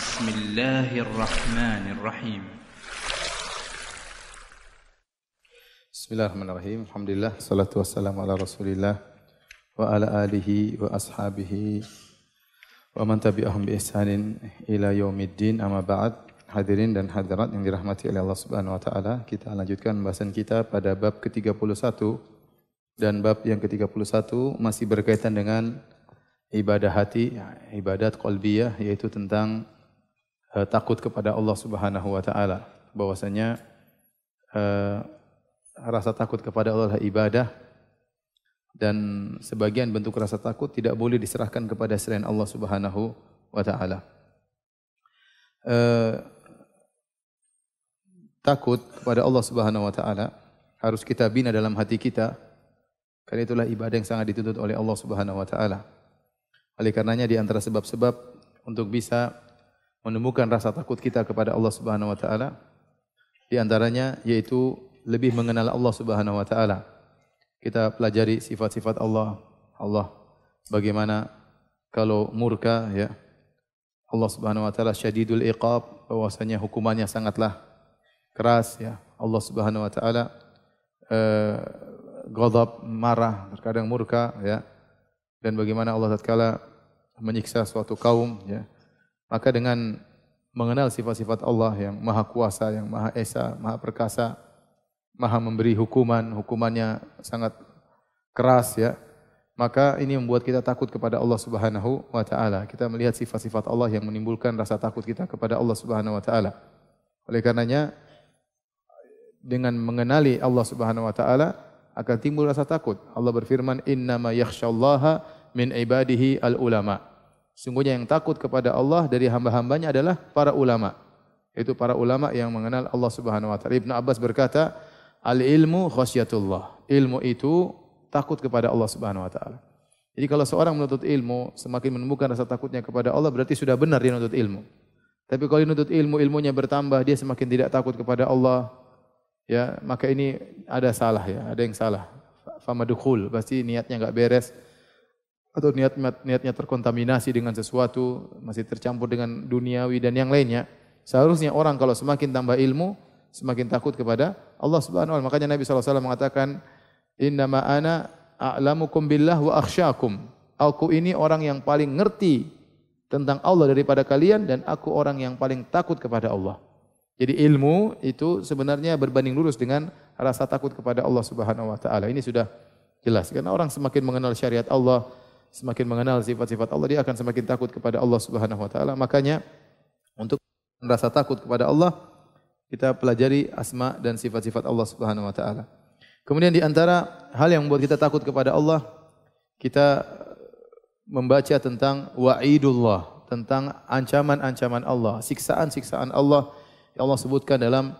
بسم الله الرحمن الرحيم بسم الله الرحمن الرحيم الحمد لله والصلاة والسلام على رسول الله وعلى آله وأصحابه ومن تبعهم بإحسان إلى يوم الدين أما بعد hadirin dan hadirat yang dirahmati oleh Allah Subhanahu wa taala. Kita lanjutkan pembahasan kita pada bab ke-31 dan bab yang ke-31 masih berkaitan dengan ibadah hati, ibadat qalbiyah yaitu tentang Eh, takut kepada Allah Subhanahu wa taala bahwasanya eh, rasa takut kepada Allah adalah ibadah dan sebagian bentuk rasa takut tidak boleh diserahkan kepada selain Allah Subhanahu wa taala. Eh, takut kepada Allah Subhanahu wa taala harus kita bina dalam hati kita. Karena itulah ibadah yang sangat dituntut oleh Allah Subhanahu wa taala. Oleh karenanya di antara sebab-sebab untuk bisa menumbuhkan rasa takut kita kepada Allah Subhanahu wa taala di antaranya yaitu lebih mengenal Allah Subhanahu wa taala. Kita pelajari sifat-sifat Allah. Allah bagaimana kalau murka ya. Allah Subhanahu wa taala syadidul iqab bahwasanya hukumannya sangatlah keras ya. Allah Subhanahu wa taala eh ghadab marah terkadang murka ya. Dan bagaimana Allah tatkala menyiksa suatu kaum ya. Yeah. Maka dengan mengenal sifat-sifat Allah yang maha kuasa, yang maha esa, maha perkasa, maha memberi hukuman, hukumannya sangat keras ya. Maka ini membuat kita takut kepada Allah Subhanahu wa taala. Kita melihat sifat-sifat Allah yang menimbulkan rasa takut kita kepada Allah Subhanahu wa taala. Oleh karenanya dengan mengenali Allah Subhanahu wa taala akan timbul rasa takut. Allah berfirman, "Innama yakhsyallaha min ibadihi al-ulama." Sungguhnya yang takut kepada Allah dari hamba-hambanya adalah para ulama. Itu para ulama yang mengenal Allah Subhanahu wa taala. Ibnu Abbas berkata, "Al-ilmu khasyatullah." Ilmu itu takut kepada Allah Subhanahu wa taala. Jadi kalau seorang menuntut ilmu, semakin menemukan rasa takutnya kepada Allah, berarti sudah benar dia menuntut ilmu. Tapi kalau dia menuntut ilmu, ilmunya bertambah, dia semakin tidak takut kepada Allah. Ya, maka ini ada salah ya, ada yang salah. Fama dukhul, pasti niatnya enggak beres atau niat niatnya terkontaminasi dengan sesuatu, masih tercampur dengan duniawi dan yang lainnya. Seharusnya orang kalau semakin tambah ilmu, semakin takut kepada Allah Subhanahu wa taala. Makanya Nabi SAW mengatakan, ma ana a'lamukum billah wa akhsyakum." Aku ini orang yang paling ngerti tentang Allah daripada kalian dan aku orang yang paling takut kepada Allah. Jadi ilmu itu sebenarnya berbanding lurus dengan rasa takut kepada Allah Subhanahu wa taala. Ini sudah jelas karena orang semakin mengenal syariat Allah, semakin mengenal sifat-sifat Allah, dia akan semakin takut kepada Allah Subhanahu wa taala. Makanya untuk rasa takut kepada Allah, kita pelajari asma dan sifat-sifat Allah Subhanahu wa taala. Kemudian di antara hal yang membuat kita takut kepada Allah, kita eh, membaca tentang wa'idullah, tentang ancaman-ancaman Allah, siksaan-siksaan Allah yang Allah sebutkan dalam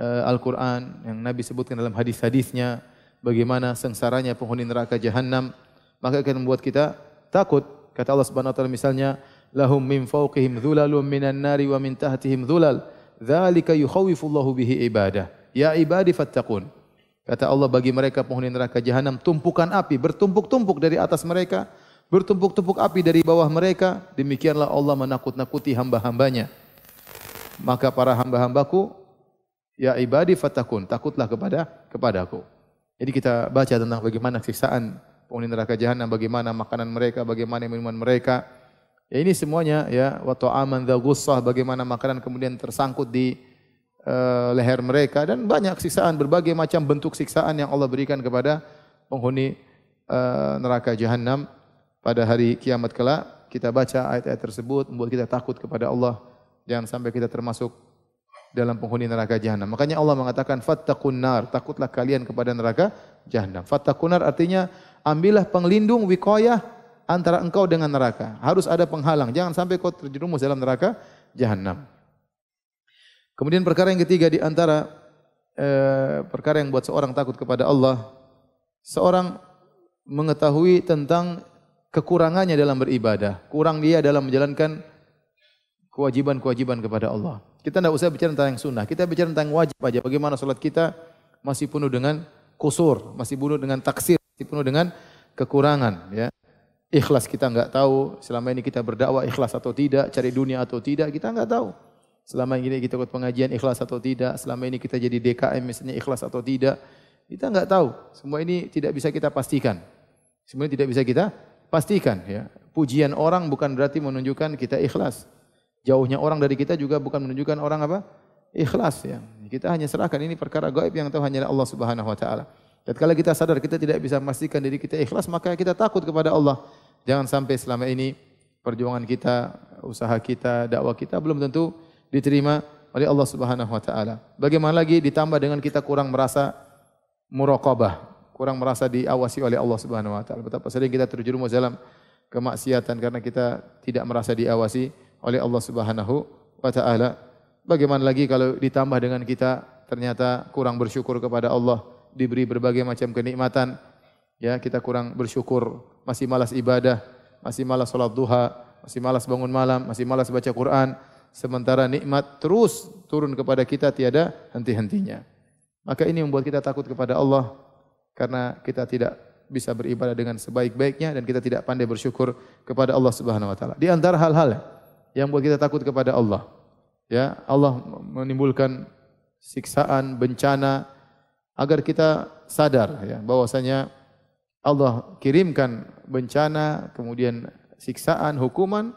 uh, Al-Qur'an, yang Nabi sebutkan dalam hadis-hadisnya, bagaimana sengsaranya penghuni neraka jahanam maka akan membuat kita takut. Kata Allah Subhanahu wa taala misalnya, lahum min fawqihim dhulalun minan nari wa min tahtihim dhulal. Dzalika yukhawifullahu bihi ibadah. Ya ibadi fattaqun. Kata Allah bagi mereka penghuni neraka jahanam tumpukan api bertumpuk-tumpuk dari atas mereka, bertumpuk-tumpuk api dari bawah mereka. Demikianlah Allah menakut-nakuti hamba-hambanya. Maka para hamba-hambaku ya ibadi fatakun, takutlah kepada kepadaku. Jadi kita baca tentang bagaimana siksaan penghuni neraka jahanam, bagaimana makanan mereka, bagaimana minuman mereka. Ya ini semuanya ya wa ta'aman dza bagaimana makanan kemudian tersangkut di uh, leher mereka dan banyak siksaan berbagai macam bentuk siksaan yang Allah berikan kepada penghuni uh, neraka jahanam pada hari kiamat kelak. Kita baca ayat-ayat tersebut membuat kita takut kepada Allah. Jangan sampai kita termasuk dalam penghuni neraka jahanam. Makanya Allah mengatakan fattaqun nar, takutlah kalian kepada neraka jahanam. Fattaqun nar artinya ambillah penglindung wikoyah antara engkau dengan neraka. Harus ada penghalang. Jangan sampai kau terjerumus dalam neraka jahanam. Kemudian perkara yang ketiga di antara eh, perkara yang buat seorang takut kepada Allah, seorang mengetahui tentang kekurangannya dalam beribadah, kurang dia dalam menjalankan kewajiban-kewajiban kepada Allah. Kita tidak usah bicara tentang yang sunnah, kita bicara tentang wajib aja. Bagaimana solat kita masih penuh dengan kusur, masih penuh dengan taksir, penuh dengan kekurangan. Ya. Ikhlas kita nggak tahu. Selama ini kita berdakwah ikhlas atau tidak, cari dunia atau tidak, kita nggak tahu. Selama ini kita ikut pengajian ikhlas atau tidak, selama ini kita jadi DKM misalnya ikhlas atau tidak, kita nggak tahu. Semua ini tidak bisa kita pastikan. Semua ini tidak bisa kita pastikan. Ya. Pujian orang bukan berarti menunjukkan kita ikhlas. Jauhnya orang dari kita juga bukan menunjukkan orang apa? Ikhlas ya. Kita hanya serahkan ini perkara gaib yang tahu hanyalah Allah Subhanahu wa taala kalau kita sadar kita tidak bisa memastikan diri kita ikhlas, maka kita takut kepada Allah. Jangan sampai selama ini perjuangan kita, usaha kita, dakwah kita belum tentu diterima oleh Allah Subhanahu wa taala. Bagaimana lagi ditambah dengan kita kurang merasa muraqabah, kurang merasa diawasi oleh Allah Subhanahu wa taala. Betapa sering kita terjerumus dalam kemaksiatan karena kita tidak merasa diawasi oleh Allah Subhanahu wa taala. Bagaimana lagi kalau ditambah dengan kita ternyata kurang bersyukur kepada Allah diberi berbagai macam kenikmatan. Ya, kita kurang bersyukur, masih malas ibadah, masih malas salat duha, masih malas bangun malam, masih malas baca Quran, sementara nikmat terus turun kepada kita tiada henti-hentinya. Maka ini membuat kita takut kepada Allah karena kita tidak bisa beribadah dengan sebaik-baiknya dan kita tidak pandai bersyukur kepada Allah Subhanahu wa taala. Di antara hal-hal yang membuat kita takut kepada Allah, ya, Allah menimbulkan siksaan, bencana, agar kita sadar ya bahwasanya Allah kirimkan bencana, kemudian siksaan, hukuman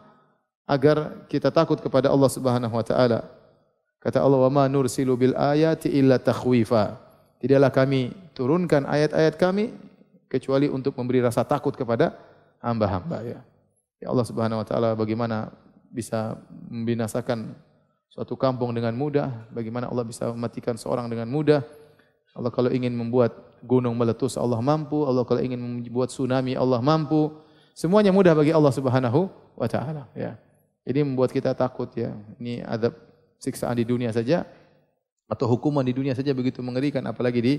agar kita takut kepada Allah Subhanahu wa taala. Kata Allah, "Wa ma nursilu bil ayati illa takhwifa." Tidaklah kami turunkan ayat-ayat kami kecuali untuk memberi rasa takut kepada hamba-hamba ya. Ya Allah Subhanahu wa taala bagaimana bisa membinasakan suatu kampung dengan mudah, bagaimana Allah bisa mematikan seorang dengan mudah, Allah kalau ingin membuat gunung meletus Allah mampu, Allah kalau ingin membuat tsunami Allah mampu. Semuanya mudah bagi Allah Subhanahu wa taala, ya. Ini membuat kita takut ya. Ini ada siksaan di dunia saja atau hukuman di dunia saja begitu mengerikan apalagi di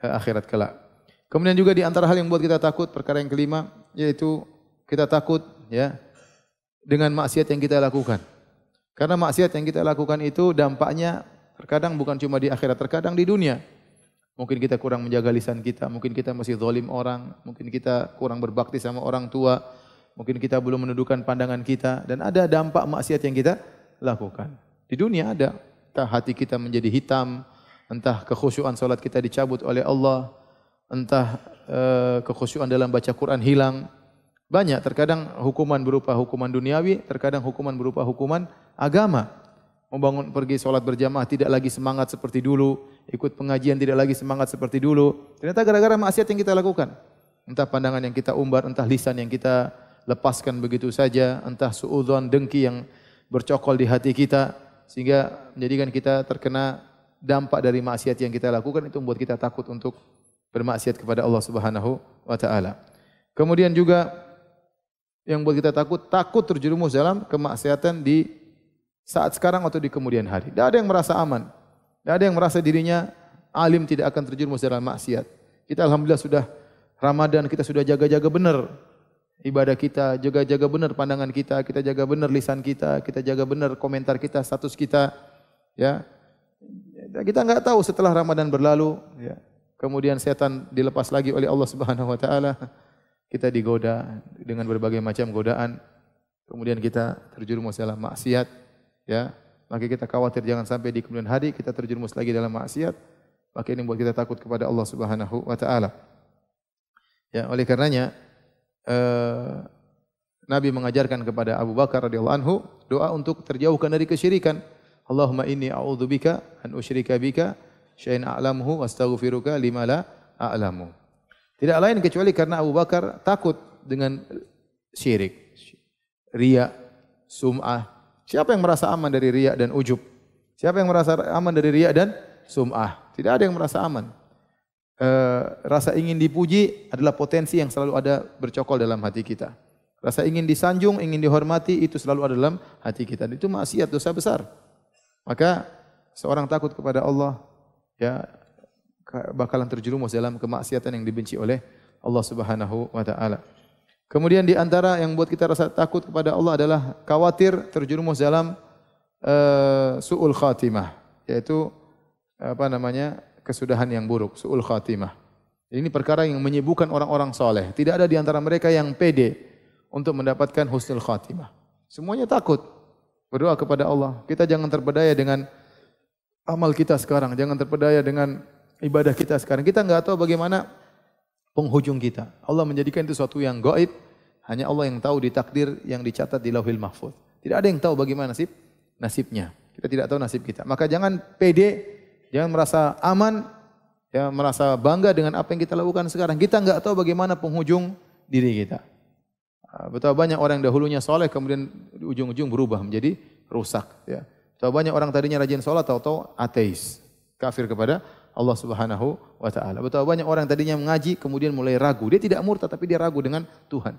uh, akhirat kelak. Kemudian juga di antara hal yang membuat kita takut perkara yang kelima yaitu kita takut ya dengan maksiat yang kita lakukan. Karena maksiat yang kita lakukan itu dampaknya terkadang bukan cuma di akhirat, terkadang di dunia. Mungkin kita kurang menjaga lisan kita, mungkin kita masih zalim orang, mungkin kita kurang berbakti sama orang tua, mungkin kita belum menundukkan pandangan kita dan ada dampak maksiat yang kita lakukan. Di dunia ada, entah hati kita menjadi hitam, entah kekhusyuan salat kita dicabut oleh Allah, entah e, kekhusyuan dalam baca Quran hilang. Banyak terkadang hukuman berupa hukuman duniawi, terkadang hukuman berupa hukuman agama membangun pergi sholat berjamaah tidak lagi semangat seperti dulu, ikut pengajian tidak lagi semangat seperti dulu. Ternyata gara-gara maksiat yang kita lakukan. Entah pandangan yang kita umbar, entah lisan yang kita lepaskan begitu saja, entah suudzon dengki yang bercokol di hati kita sehingga menjadikan kita terkena dampak dari maksiat yang kita lakukan itu membuat kita takut untuk bermaksiat kepada Allah Subhanahu wa taala. Kemudian juga yang buat kita takut, takut terjerumus dalam kemaksiatan di saat sekarang atau di kemudian hari. Tidak ada yang merasa aman. Tidak ada yang merasa dirinya alim tidak akan terjerumus dalam maksiat. Kita alhamdulillah sudah Ramadan, kita sudah jaga-jaga benar ibadah kita, jaga-jaga benar pandangan kita, kita jaga benar lisan kita, kita jaga benar komentar kita, status kita, ya. Kita nggak tahu setelah Ramadan berlalu, ya. Kemudian setan dilepas lagi oleh Allah Subhanahu wa taala. Kita digoda dengan berbagai macam godaan. Kemudian kita terjerumus dalam maksiat ya maka kita khawatir jangan sampai di kemudian hari kita terjerumus lagi dalam maksiat maka ini membuat kita takut kepada Allah Subhanahu wa taala ya oleh karenanya eh, Nabi mengajarkan kepada Abu Bakar radhiyallahu anhu doa untuk terjauhkan dari kesyirikan Allahumma inni a'udzubika an usyrika bika syai'an a'lamuhu wastaghfiruka lima la a'lamu tidak lain kecuali karena Abu Bakar takut dengan syirik ria sum'ah Siapa yang merasa aman dari riak dan ujub? Siapa yang merasa aman dari riak dan sum'ah? Tidak ada yang merasa aman. E, rasa ingin dipuji adalah potensi yang selalu ada bercokol dalam hati kita. Rasa ingin disanjung, ingin dihormati itu selalu ada dalam hati kita. Itu maksiat dosa besar. Maka seorang takut kepada Allah ya bakalan terjerumus dalam kemaksiatan yang dibenci oleh Allah Subhanahu wa taala. Kemudian di antara yang buat kita rasa takut kepada Allah adalah khawatir terjerumus dalam uh, suul khatimah, yaitu apa namanya? kesudahan yang buruk, suul khatimah. Ini perkara yang menyibukkan orang-orang soleh. Tidak ada di antara mereka yang pede untuk mendapatkan husnul khatimah. Semuanya takut. Berdoa kepada Allah. Kita jangan terpedaya dengan amal kita sekarang. Jangan terpedaya dengan ibadah kita sekarang. Kita nggak tahu bagaimana penghujung kita. Allah menjadikan itu suatu yang gaib hanya Allah yang tahu di takdir yang dicatat di Lauhil mahfud. Tidak ada yang tahu bagaimana nasib nasibnya. Kita tidak tahu nasib kita. Maka jangan pede, jangan merasa aman, ya merasa bangga dengan apa yang kita lakukan sekarang. Kita nggak tahu bagaimana penghujung diri kita. Ah, betapa banyak orang yang dahulunya soleh kemudian di ujung-ujung berubah menjadi rusak. Ya. Betapa banyak orang tadinya rajin sholat tahu-tahu ateis, kafir kepada Allah Subhanahu wa taala. Betapa banyak orang yang tadinya mengaji kemudian mulai ragu. Dia tidak murtad tapi dia ragu dengan Tuhan.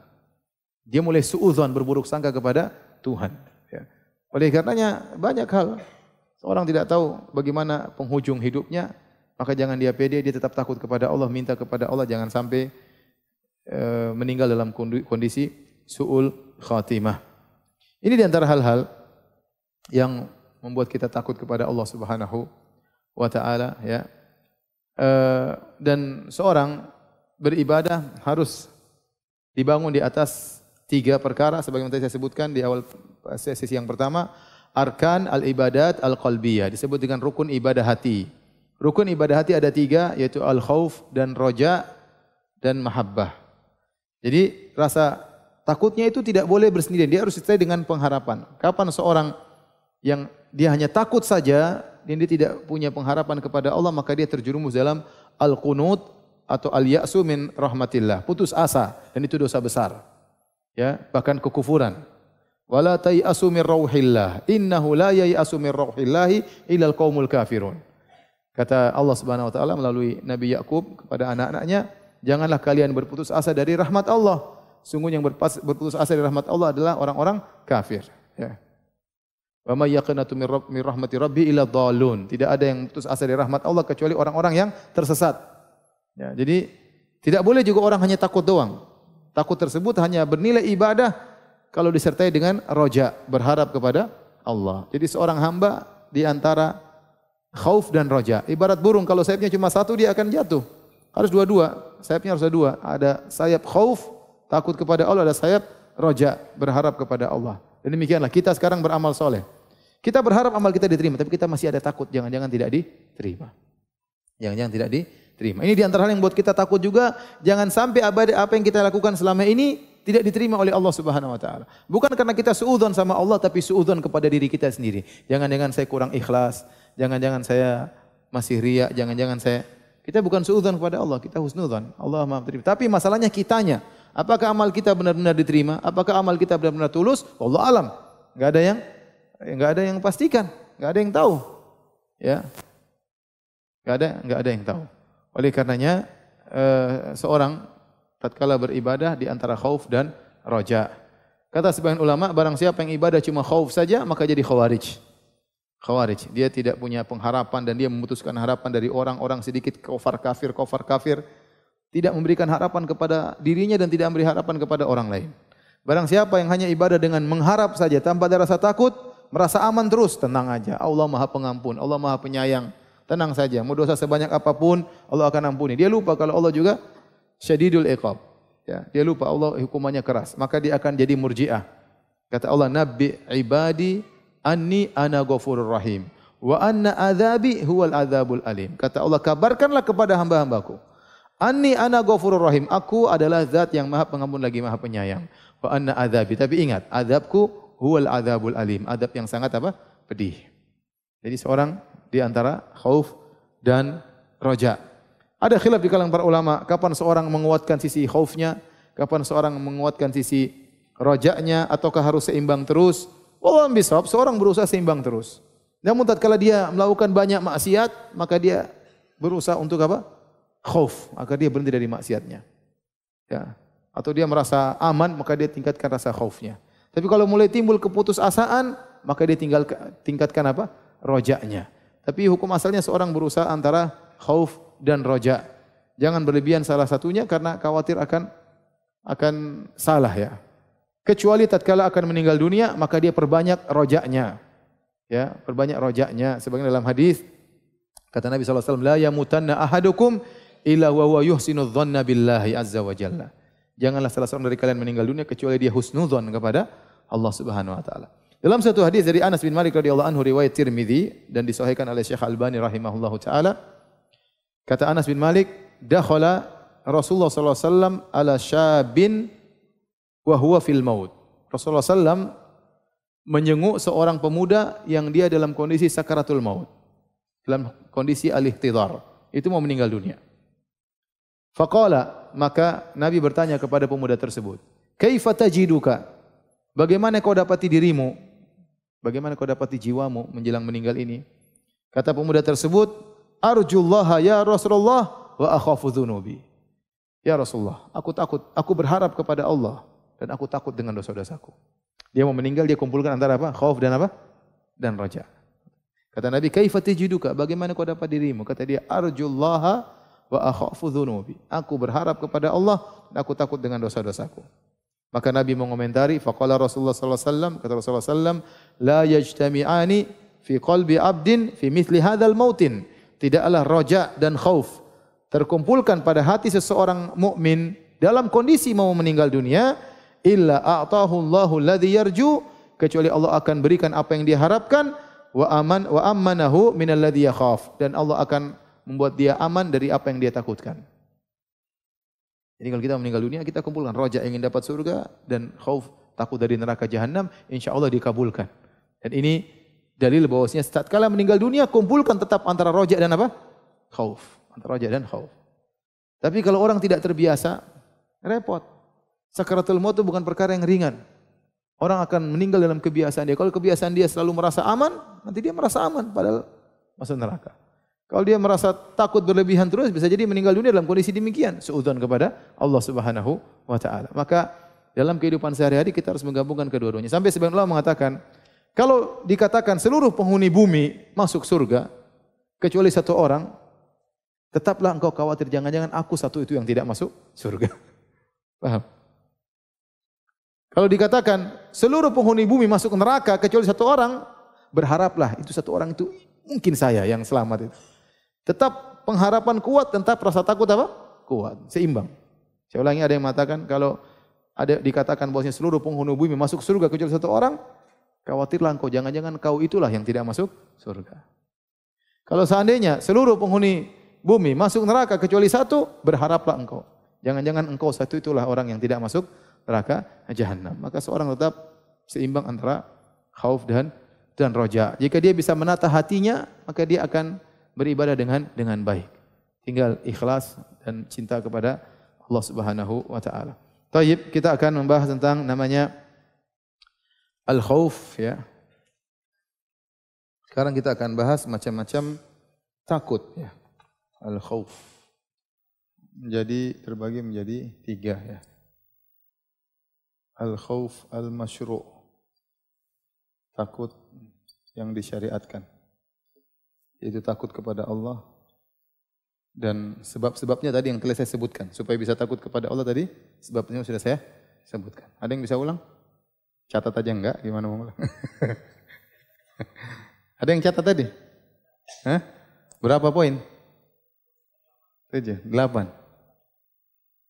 Dia mulai suudzon berburuk sangka kepada Tuhan. Ya. Oleh karenanya banyak hal Seorang tidak tahu bagaimana penghujung hidupnya, maka jangan dia pede, dia tetap takut kepada Allah, minta kepada Allah jangan sampai e, meninggal dalam kondisi suul khatimah. Ini di antara hal-hal yang membuat kita takut kepada Allah Subhanahu wa taala ya. E, dan seorang beribadah harus dibangun di atas tiga perkara sebagaimana tadi saya sebutkan di awal eh, sesi yang pertama, arkan al-ibadat al-qalbiyah disebut dengan rukun ibadah hati. Rukun ibadah hati ada tiga yaitu al-khauf dan roja dan mahabbah. Jadi rasa takutnya itu tidak boleh bersendirian, dia harus disertai dengan pengharapan. Kapan seorang yang dia hanya takut saja dan dia tidak punya pengharapan kepada Allah maka dia terjerumus dalam al-qunut atau al-ya'su min rahmatillah, putus asa dan itu dosa besar ya bahkan kekufuran. Wala tayasu min rauhillah, innahu la yayasu min rauhillahi illa qaumul kafirun. Kata Allah Subhanahu wa taala melalui Nabi Yakub kepada anak-anaknya, janganlah kalian berputus asa dari rahmat Allah. Sungguh yang berputus asa dari rahmat Allah adalah orang-orang kafir, ya. Wa may yaqnatu min rahmati rabbi ila dhalun. Tidak ada yang putus asa dari rahmat Allah kecuali orang-orang yang tersesat. Ya, jadi tidak boleh juga orang hanya takut doang. Takut tersebut hanya bernilai ibadah kalau disertai dengan roja, berharap kepada Allah. Jadi seorang hamba di antara khauf dan roja. Ibarat burung, kalau sayapnya cuma satu dia akan jatuh. Harus dua-dua, sayapnya harus ada dua. Ada sayap khauf, takut kepada Allah, ada sayap roja, berharap kepada Allah. Dan demikianlah kita sekarang beramal soleh. Kita berharap amal kita diterima, tapi kita masih ada takut, jangan-jangan tidak diterima. Jangan-jangan tidak diterima diterima. Ini diantara hal yang buat kita takut juga, jangan sampai apa yang kita lakukan selama ini tidak diterima oleh Allah Subhanahu wa taala. Bukan karena kita suudzon sama Allah tapi suudzon kepada diri kita sendiri. Jangan-jangan saya kurang ikhlas, jangan-jangan saya masih riak, jangan-jangan saya kita bukan suudzon kepada Allah, kita husnudzon. Allah Maha terima. Tapi masalahnya kitanya. Apakah amal kita benar-benar diterima? Apakah amal kita benar-benar tulus? Allah alam. Enggak ada yang enggak ada yang pastikan, enggak ada yang tahu. Ya. Enggak ada enggak ada yang tahu. Oleh karenanya eh, seorang tatkala beribadah di antara khauf dan roja. Kata sebagian ulama, barang siapa yang ibadah cuma khauf saja, maka jadi khawarij. Khawarij, dia tidak punya pengharapan dan dia memutuskan harapan dari orang-orang sedikit kofar kafir, kofar kafir. Tidak memberikan harapan kepada dirinya dan tidak memberi harapan kepada orang lain. Barang siapa yang hanya ibadah dengan mengharap saja tanpa ada rasa takut, merasa aman terus, tenang aja. Allah Maha Pengampun, Allah Maha Penyayang. Tenang saja, mau dosa sebanyak apapun Allah akan ampuni. Dia lupa kalau Allah juga syadidul iqab. Ya, dia lupa Allah hukumannya keras, maka dia akan jadi murji'ah. Kata Allah, nabi ibadi anni ana ghafurur rahim wa anna adzabi huwal adzabul alim." Kata Allah, "Kabarkanlah kepada hamba-hambaku, anni ana ghafurur rahim. Aku adalah zat yang Maha Pengampun lagi Maha Penyayang. Wa anna adzabi." Tapi ingat, azabku huwal adzabul alim. Adab yang sangat apa? pedih. Jadi seorang di antara khauf dan roja. Ada khilaf di kalangan para ulama, kapan seorang menguatkan sisi khaufnya, kapan seorang menguatkan sisi rojaknya, ataukah harus seimbang terus. Wallah bisawab, seorang berusaha seimbang terus. Namun tatkala dia melakukan banyak maksiat, maka dia berusaha untuk apa? Khauf, maka dia berhenti dari maksiatnya. Ya. Atau dia merasa aman, maka dia tingkatkan rasa khaufnya. Tapi kalau mulai timbul keputusasaan, maka dia tinggal tingkatkan apa? Rojaknya. Tapi hukum asalnya seorang berusaha antara khauf dan roja. Jangan berlebihan salah satunya karena khawatir akan akan salah ya. Kecuali tatkala akan meninggal dunia, maka dia perbanyak rojaknya. Ya, perbanyak rojaknya. Sebagian dalam hadis kata Nabi saw. alaihi ya "La yamutanna ahadukum ila wa wa yuhsinu dhanna billahi azza wa jalla." Janganlah salah seorang dari kalian meninggal dunia kecuali dia husnuzon kepada Allah Subhanahu wa taala. Dalam satu hadis dari Anas bin Malik radhiyallahu anhu riwayat Tirmizi dan disahihkan oleh Syekh Albani rahimahullahu taala kata Anas bin Malik dakhala Rasulullah sallallahu alaihi wasallam ala syabin wa huwa fil maut. Rasulullah sallam menyenguk seorang pemuda yang dia dalam kondisi sakaratul maut. Dalam kondisi al-ihtidar. Itu mau meninggal dunia. Faqala, maka Nabi bertanya kepada pemuda tersebut, "Kaifa tajiduka?" Bagaimana kau dapati dirimu? Bagaimana kau dapati jiwamu menjelang meninggal ini? Kata pemuda tersebut, Arjullah ya Rasulullah wa akhafu dhunubi. Ya Rasulullah, aku takut, aku berharap kepada Allah dan aku takut dengan dosa-dosaku. Dia mau meninggal, dia kumpulkan antara apa? Khauf dan apa? Dan raja. Kata Nabi, "Kaifa tajiduka? Bagaimana kau dapat dirimu?" Kata dia, "Arjullaha wa akhafu dhunubi." Aku berharap kepada Allah dan aku takut dengan dosa-dosaku. Maka Nabi mengomentari, faqala Rasulullah sallallahu alaihi wasallam, kata Rasulullah sallallahu la yajtami'ani fi qalbi 'abdin fi mithli hadzal mautin. Tidaklah roja dan khauf terkumpulkan pada hati seseorang mukmin dalam kondisi mau meninggal dunia illa a'tahu Allahu alladhi yarju kecuali Allah akan berikan apa yang diharapkan wa aman wa ammanahu minalladhi yakhaf dan Allah akan membuat dia aman dari apa yang dia takutkan. Jadi kalau kita meninggal dunia, kita kumpulkan roja ingin dapat surga dan khauf takut dari neraka jahanam, insya Allah dikabulkan. Dan ini dalil bahwasanya kalian meninggal dunia, kumpulkan tetap antara roja dan apa? Khauf. Antara roja dan khauf. Tapi kalau orang tidak terbiasa, repot. Sakaratul maut itu bukan perkara yang ringan. Orang akan meninggal dalam kebiasaan dia. Kalau kebiasaan dia selalu merasa aman, nanti dia merasa aman padahal masuk neraka. Kalau dia merasa takut berlebihan terus bisa jadi meninggal dunia dalam kondisi demikian, Seudhan kepada Allah Subhanahu wa taala. Maka dalam kehidupan sehari-hari kita harus menggabungkan kedua-duanya. Sampai sebagian Allah mengatakan, kalau dikatakan seluruh penghuni bumi masuk surga kecuali satu orang, tetaplah engkau khawatir jangan-jangan aku satu itu yang tidak masuk surga. Paham? Kalau dikatakan seluruh penghuni bumi masuk neraka kecuali satu orang, berharaplah itu satu orang itu mungkin saya yang selamat itu. Tetap pengharapan kuat, tetap rasa takut apa? Kuat, seimbang. Saya ulangi ada yang mengatakan kalau ada dikatakan bahwasanya seluruh penghuni bumi masuk surga kecuali satu orang, khawatirlah engkau jangan-jangan kau itulah yang tidak masuk surga. Kalau seandainya seluruh penghuni bumi masuk neraka kecuali satu, berharaplah engkau. Jangan-jangan engkau satu itulah orang yang tidak masuk neraka jahanam. Maka seorang tetap seimbang antara khauf dan dan roja. Jika dia bisa menata hatinya, maka dia akan beribadah dengan dengan baik. Tinggal ikhlas dan cinta kepada Allah Subhanahu wa taala. kita akan membahas tentang namanya al-khauf ya. Sekarang kita akan bahas macam-macam takut ya. Al-khauf menjadi terbagi menjadi tiga ya. Al-khauf al-masyru' takut yang disyariatkan yaitu takut kepada Allah dan sebab-sebabnya tadi yang telah saya sebutkan supaya bisa takut kepada Allah tadi sebabnya sudah saya sebutkan. Ada yang bisa ulang? Catat aja enggak gimana mau ulang? Ada yang catat tadi? Hah? Berapa poin? Tujuh, delapan.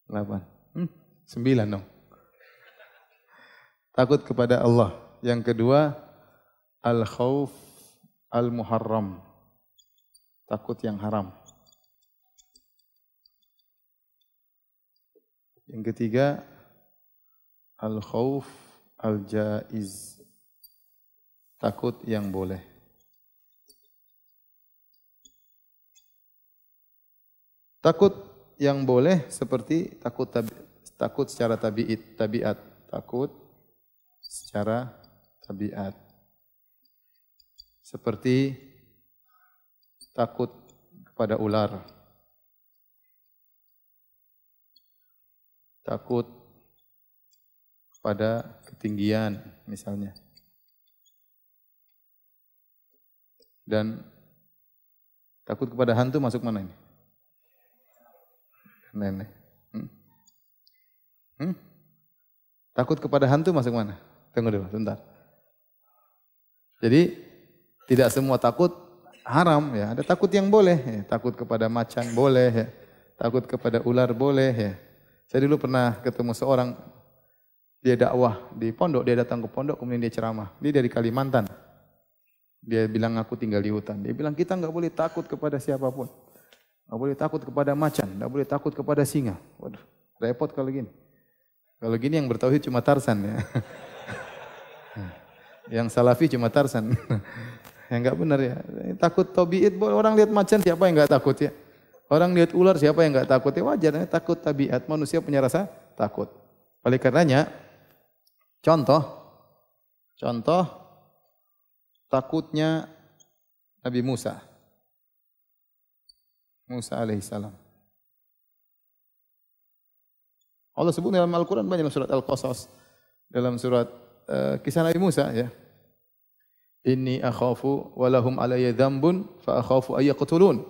Delapan. Hmm, sembilan dong. Takut kepada Allah. Yang kedua, al-khawf al-muharram takut yang haram. Yang ketiga, al khawf al-jaiz. Takut yang boleh. Takut yang boleh seperti takut tabi, takut secara tabiit, tabiat, takut secara tabiat. Seperti takut kepada ular. Takut pada ketinggian misalnya. Dan takut kepada hantu masuk mana ini? Nenek. Hmm. hmm? Takut kepada hantu masuk mana? Tunggu dulu, sebentar. Jadi tidak semua takut haram ya, ada takut yang boleh ya. Takut kepada macan boleh ya. Takut kepada ular boleh ya. Saya dulu pernah ketemu seorang dia dakwah di pondok, dia datang ke pondok kemudian dia ceramah. Dia dari Kalimantan. Dia bilang aku tinggal di hutan. Dia bilang kita nggak boleh takut kepada siapapun. Nggak boleh takut kepada macan, nggak boleh takut kepada singa. Waduh, repot kalau gini. Kalau gini yang bertauhid cuma Tarsan ya. yang salafi cuma Tarsan. Ya enggak benar ya. Takut tabiat, orang lihat macan siapa yang enggak takut ya? Orang lihat ular siapa yang enggak takut? Ya wajar, ya. takut tabiat. Manusia punya rasa takut. Oleh karenanya contoh contoh takutnya Nabi Musa. Musa alaihissalam. Allah sebut dalam Al-Quran banyak surat Al-Qasas. Dalam surat uh, kisah Nabi Musa ya. Inni akhafu walahum alayya dhambun fa akhafu ayyaqtulun.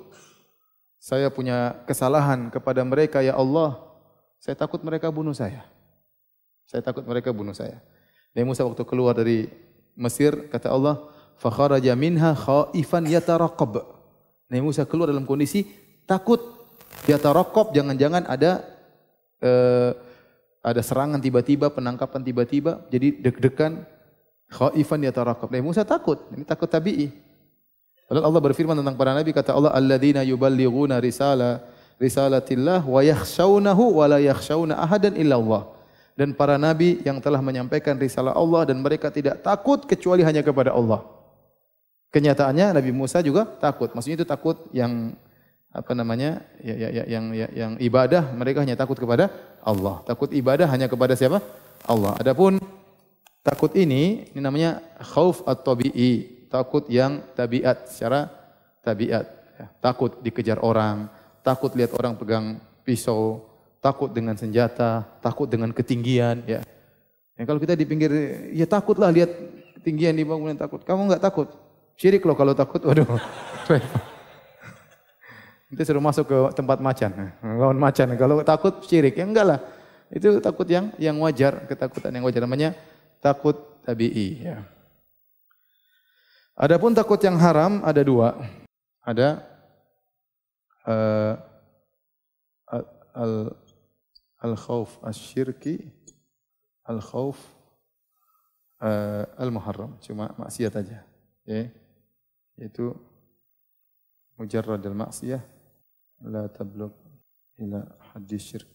Saya punya kesalahan kepada mereka ya Allah. Saya takut mereka bunuh saya. Saya takut mereka bunuh saya. Nabi Musa waktu keluar dari Mesir kata Allah, fa kharaja minha khaifan yataraqab. Nabi Musa keluar dalam kondisi takut yataraqab jangan-jangan ada eh, ada serangan tiba-tiba, penangkapan tiba-tiba, jadi deg-degan Khaifan yatarakab. Nabi eh, Musa takut, ini takut tabi'i. Padahal Allah berfirman tentang para nabi kata Allah alladzina yuballighuna risala risalatillah wa yakhshawnahu wa la yakhshawna ahadan illa Allah. Dan para nabi yang telah menyampaikan risalah Allah dan mereka tidak takut kecuali hanya kepada Allah. Kenyataannya Nabi Musa juga takut. Maksudnya itu takut yang apa namanya? Ya, ya, ya, yang ya, yang ibadah mereka hanya takut kepada Allah. Takut ibadah hanya kepada siapa? Allah. Adapun Takut ini, ini namanya khauf at-tabi'i, takut yang tabiat secara tabiat. Ya, takut dikejar orang, takut lihat orang pegang pisau, takut dengan senjata, takut dengan ketinggian, ya. ya kalau kita di pinggir, ya takutlah lihat ketinggian di bangunan takut. Kamu enggak takut? Syirik loh kalau takut. Waduh. Nanti suruh masuk ke tempat macan, lawan macan. Kalau takut syirik, ya enggak lah. Itu takut yang yang wajar, ketakutan yang wajar namanya takut tabi'i. Ya. Adapun takut yang haram ada dua. Ada uh, al al khauf asy-syirki al khauf uh, eh, al muharram cuma maksiat aja ya yaitu mujarrad al maksiat la tablug ila hadis syirk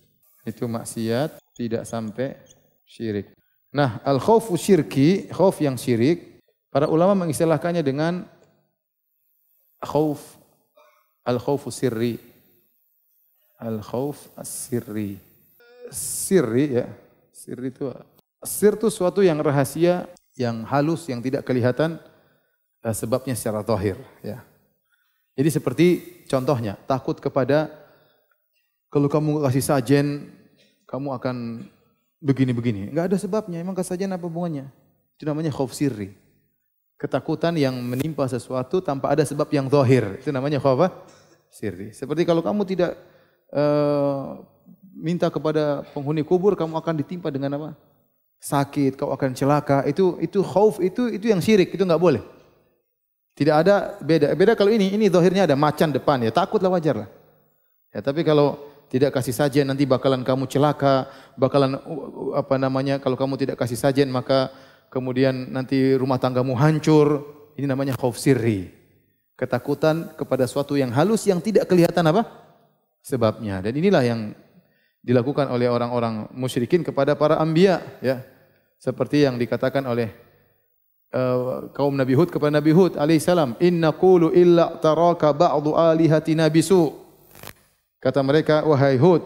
itu maksiat tidak sampai syirik Nah, al khawfu syirki, khawf yang syirik, para ulama mengistilahkannya dengan khawf al khawfu sirri. Al khawf as-sirri. Sirri ya. Sirri itu sir itu suatu yang rahasia, yang halus, yang tidak kelihatan eh, sebabnya secara tohir ya. Jadi seperti contohnya, takut kepada kalau kamu kasih sajen, kamu akan begini-begini. Enggak ada sebabnya, emang kesajian apa hubungannya? Itu namanya khauf sirri. Ketakutan yang menimpa sesuatu tanpa ada sebab yang zahir. Itu namanya khauf sirri. Seperti kalau kamu tidak uh, minta kepada penghuni kubur, kamu akan ditimpa dengan apa? Sakit, kau akan celaka. Itu itu khauf itu itu yang syirik, itu enggak boleh. Tidak ada beda. Beda kalau ini, ini zahirnya ada macan depan ya, takutlah wajar lah. Ya, tapi kalau tidak kasih sajian nanti bakalan kamu celaka, bakalan apa namanya kalau kamu tidak kasih sajian maka kemudian nanti rumah tanggamu hancur. Ini namanya khauf sirri. Ketakutan kepada suatu yang halus yang tidak kelihatan apa? Sebabnya. Dan inilah yang dilakukan oleh orang-orang musyrikin kepada para anbiya ya. Seperti yang dikatakan oleh uh, kaum Nabi Hud kepada Nabi Hud alaihissalam. "Inna qulu illa taraka ba'du alihatina bisu'." Kata mereka, wahai Hud,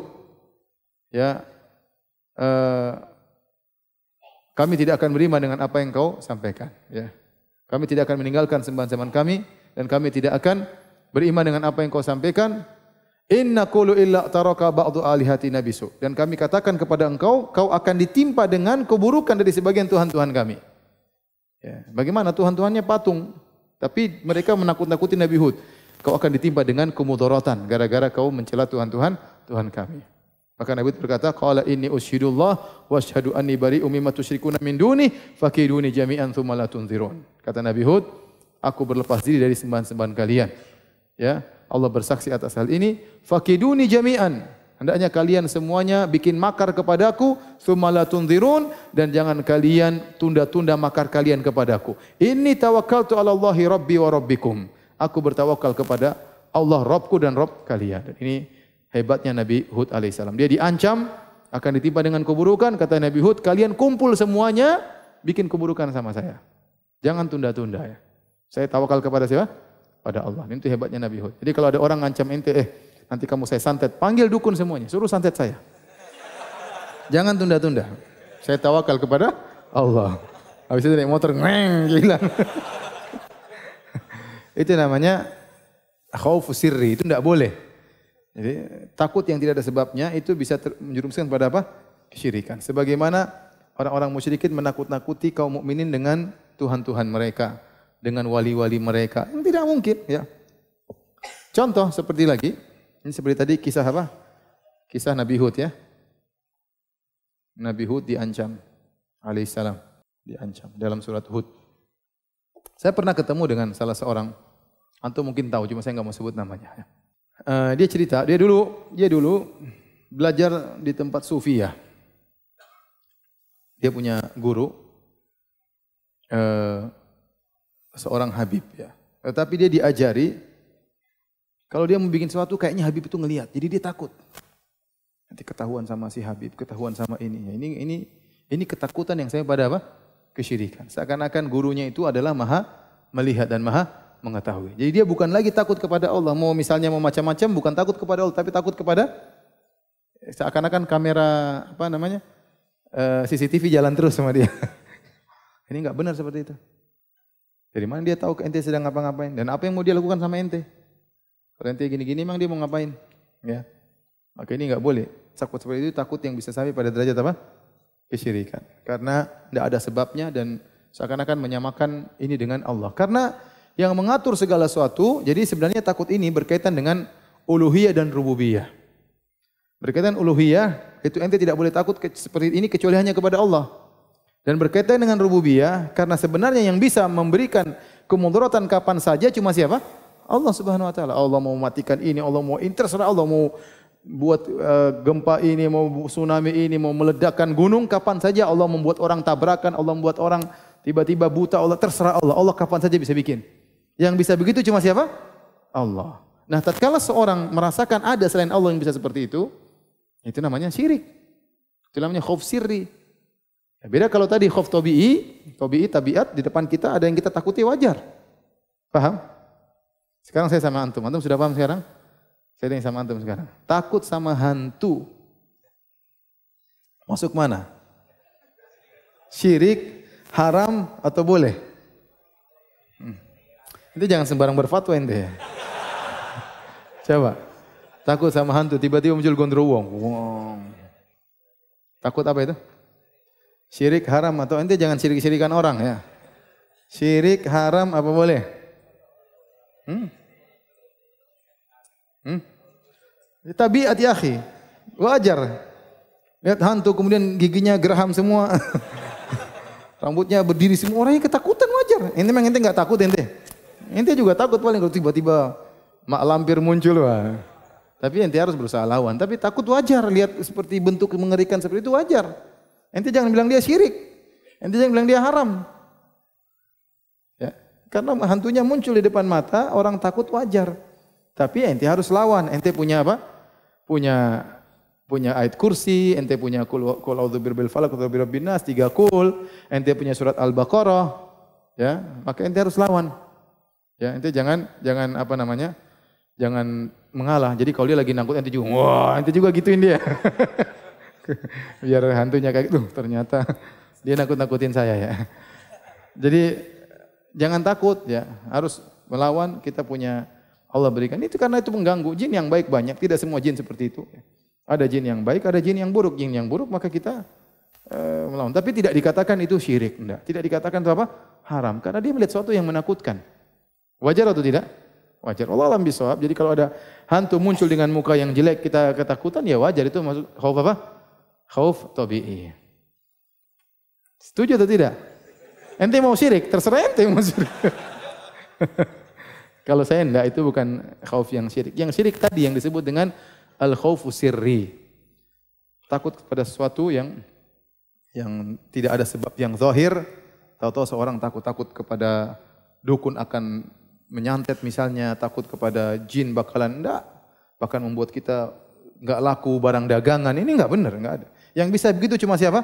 ya, eh, kami tidak akan beriman dengan apa yang kau sampaikan. Ya. Kami tidak akan meninggalkan sembahan-sembahan kami dan kami tidak akan beriman dengan apa yang kau sampaikan. Inna qulu illa taraka ba'du alihatina bisu. Dan kami katakan kepada engkau, kau akan ditimpa dengan keburukan dari sebagian Tuhan-Tuhan kami. Ya. Bagaimana Tuhan-Tuhannya patung, tapi mereka menakut-nakuti Nabi Hud. Kau akan ditimpa dengan kemudorotan gara-gara kau mencela Tuhan-Tuhan Tuhan kami. Maka Nabi berkata, "Qala inni usyhidullah wa asyhadu anni bari'un mimma tusyrikuna min duni fakiduni jami'an tsumma la tunzirun." Kata Nabi Hud, "Aku berlepas diri dari sembahan-sembahan kalian." Ya, Allah bersaksi atas hal ini, "Fakiduni jami'an." Hendaknya kalian semuanya bikin makar kepadaku, tsumma la tunzirun dan jangan kalian tunda-tunda makar kalian kepadaku. Ini tawakkaltu 'ala Allahi rabbi wa rabbikum. Aku bertawakal kepada Allah Robku dan Rob kalian. Dan ini hebatnya Nabi Hud alaihissalam. Dia diancam akan ditimpa dengan keburukan. Kata Nabi Hud, kalian kumpul semuanya, bikin keburukan sama saya. Jangan tunda-tunda ya. Saya tawakal kepada siapa? Pada Allah. Ini itu hebatnya Nabi Hud. Jadi kalau ada orang ngancam ente, eh nanti kamu saya santet. Panggil dukun semuanya, suruh santet saya. Jangan tunda-tunda. Saya tawakal kepada Allah. Habis itu naik motor, ngeng, hilang. Itu namanya khawfu sirri, itu tidak boleh. Jadi takut yang tidak ada sebabnya itu bisa menjerumuskan pada apa? Syirikan. Sebagaimana orang-orang musyrikin menakut-nakuti kaum mukminin dengan tuhan-tuhan mereka, dengan wali-wali mereka. Ini tidak mungkin, ya. Contoh seperti lagi, ini seperti tadi kisah apa? Kisah Nabi Hud ya. Nabi Hud diancam alaihissalam, diancam dalam surat Hud. Saya pernah ketemu dengan salah seorang Antum mungkin tahu, cuma saya nggak mau sebut namanya. Uh, dia cerita, dia dulu, dia dulu belajar di tempat sufi ya. Dia punya guru, uh, seorang Habib ya. Tetapi dia diajari, kalau dia mau bikin sesuatu kayaknya Habib itu ngelihat, jadi dia takut. Nanti ketahuan sama si Habib, ketahuan sama ini. Ini ini ini ketakutan yang saya pada apa? Kesyirikan. Seakan-akan gurunya itu adalah maha melihat dan maha mengetahui. Jadi dia bukan lagi takut kepada Allah. Mau misalnya mau macam-macam bukan takut kepada Allah tapi takut kepada seakan-akan kamera apa namanya? Eh, CCTV jalan terus sama dia. Ini nggak benar seperti itu. Dari mana dia tahu ente sedang ngapa-ngapain dan apa yang mau dia lakukan sama ente? Kalau ente gini-gini emang dia mau ngapain? Ya. Maka ini nggak boleh. Takut seperti itu takut yang bisa sampai pada derajat apa? Kesyirikan. Karena tidak ada sebabnya dan seakan-akan menyamakan ini dengan Allah. Karena yang mengatur segala sesuatu. Jadi sebenarnya takut ini berkaitan dengan uluhiyah dan rububiyah. Berkaitan uluhiyah, itu ente tidak boleh takut seperti ini kecuali hanya kepada Allah. Dan berkaitan dengan rububiyah, karena sebenarnya yang bisa memberikan kemudaratan kapan saja cuma siapa? Allah Subhanahu wa taala. Allah mau matikan ini, Allah mau terserah Allah mau buat eh, gempa ini, mau tsunami ini, mau meledakkan gunung kapan saja Allah membuat orang tabrakan, Allah membuat orang tiba-tiba buta, Allah terserah Allah. Allah kapan saja bisa bikin. Yang bisa begitu cuma siapa? Allah. Nah, tatkala seorang merasakan ada selain Allah yang bisa seperti itu, itu namanya syirik. Itu namanya khuf sirri. Ya, beda kalau tadi khuf tabi'i, tabi'i tabiat di depan kita ada yang kita takuti wajar. Paham? Sekarang saya sama antum. Antum sudah paham sekarang? Saya dengan sama antum sekarang. Takut sama hantu. Masuk mana? Syirik, haram atau boleh? Itu jangan sembarang berfatwa ente. Iya. Coba. Takut sama hantu, tiba-tiba muncul gondrowong. Wow. Takut apa itu? Syirik haram atau ente jangan syirik-syirikan orang ya. Syirik haram apa boleh? Hmm? Hmm? Tabiat ya akhi. Wajar. Lihat hantu kemudian giginya geraham semua. Rambutnya berdiri semua orangnya ketakutan wajar. Ini memang ente nggak takut ente. Ente juga takut paling kalau tiba-tiba mak lampir muncul wah. Tapi ente harus berusaha lawan. Tapi takut wajar lihat seperti bentuk mengerikan seperti itu wajar. Ente jangan bilang dia syirik. Ente jangan bilang dia haram. Ya. Karena hantunya muncul di depan mata, orang takut wajar. Tapi ente harus lawan. Ente punya apa? Punya punya ayat kursi, ente punya kul kul birbil falak, kul bil nas, tiga kul, ente punya surat al-baqarah, ya, maka ente harus lawan. Ya, nanti jangan jangan apa namanya? Jangan mengalah. Jadi kalau dia lagi nangkut nanti juga, wah, nanti juga gituin dia. Biar hantunya kayak tuh ternyata dia nakut-nakutin saya ya. Jadi jangan takut ya, harus melawan kita punya Allah berikan. Itu karena itu mengganggu. Jin yang baik banyak, tidak semua jin seperti itu. Ada jin yang baik, ada jin yang buruk. Jin yang buruk maka kita eh, melawan. Tapi tidak dikatakan itu syirik, enggak. Tidak dikatakan itu apa? Haram. Karena dia melihat sesuatu yang menakutkan. Wajar atau tidak? Wajar. Allah alam bisawab. Jadi kalau ada hantu muncul dengan muka yang jelek kita ketakutan ya wajar itu maksud khauf apa? Khauf tabi'i. Setuju atau tidak? Ente mau syirik, terserah ente mau syirik. Kalau saya enggak itu bukan khauf yang syirik. Yang syirik tadi yang disebut dengan al khaufu sirri. Takut kepada sesuatu yang yang tidak ada sebab yang zahir. Tahu-tahu seorang takut-takut kepada dukun akan menyantet misalnya, takut kepada jin bakalan enggak. Bahkan membuat kita enggak laku barang dagangan, ini enggak benar, enggak ada. Yang bisa begitu cuma siapa?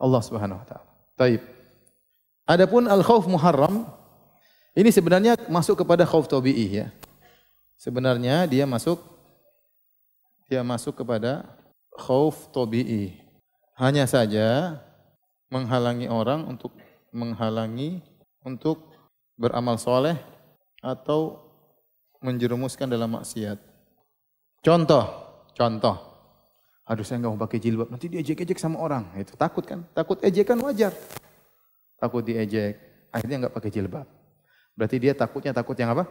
Allah Subhanahu wa taala. Taib. Adapun al-khauf muharram ini sebenarnya masuk kepada khauf tabi'i ya. Sebenarnya dia masuk dia masuk kepada khauf tabi'i. Hanya saja menghalangi orang untuk menghalangi untuk beramal soleh atau menjerumuskan dalam maksiat. Contoh, contoh. Aduh saya nggak mau pakai jilbab, nanti diejek-ejek sama orang. Itu takut kan? Takut ejekan wajar. Takut diejek, akhirnya nggak pakai jilbab. Berarti dia takutnya takut yang apa?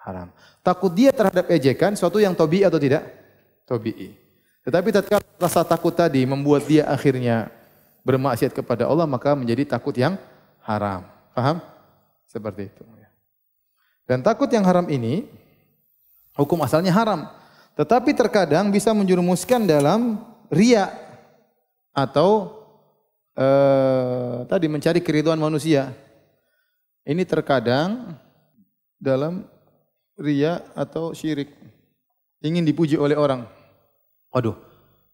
Haram. Takut dia terhadap ejekan suatu yang tobi atau tidak? Tobi. Tetapi tatkala rasa takut tadi membuat dia akhirnya bermaksiat kepada Allah, maka menjadi takut yang haram. Paham? Seperti itu. Dan takut yang haram ini hukum asalnya haram, tetapi terkadang bisa menjurumuskan dalam ria atau eh, tadi mencari keriduan manusia. Ini terkadang dalam ria atau syirik. Ingin dipuji oleh orang. Waduh,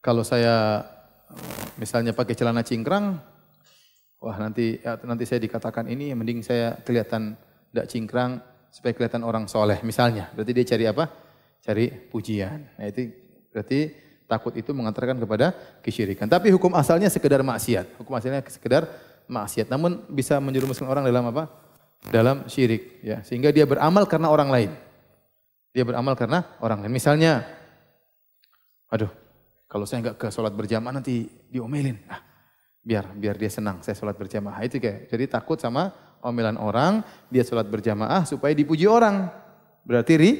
kalau saya misalnya pakai celana cingkrang, wah nanti ya, nanti saya dikatakan ini mending saya kelihatan tidak cingkrang, supaya kelihatan orang soleh. Misalnya, berarti dia cari apa? Cari pujian. Nah itu berarti takut itu mengantarkan kepada kesyirikan. Tapi hukum asalnya sekedar maksiat. Hukum asalnya sekedar maksiat. Namun bisa menjerumuskan orang dalam apa? Dalam syirik. Ya, sehingga dia beramal karena orang lain. Dia beramal karena orang lain. Misalnya, aduh, kalau saya nggak ke sholat berjamaah nanti diomelin. nah biar biar dia senang saya sholat berjamaah. Itu kayak jadi takut sama omelan orang, dia sholat berjamaah supaya dipuji orang. Berarti ri,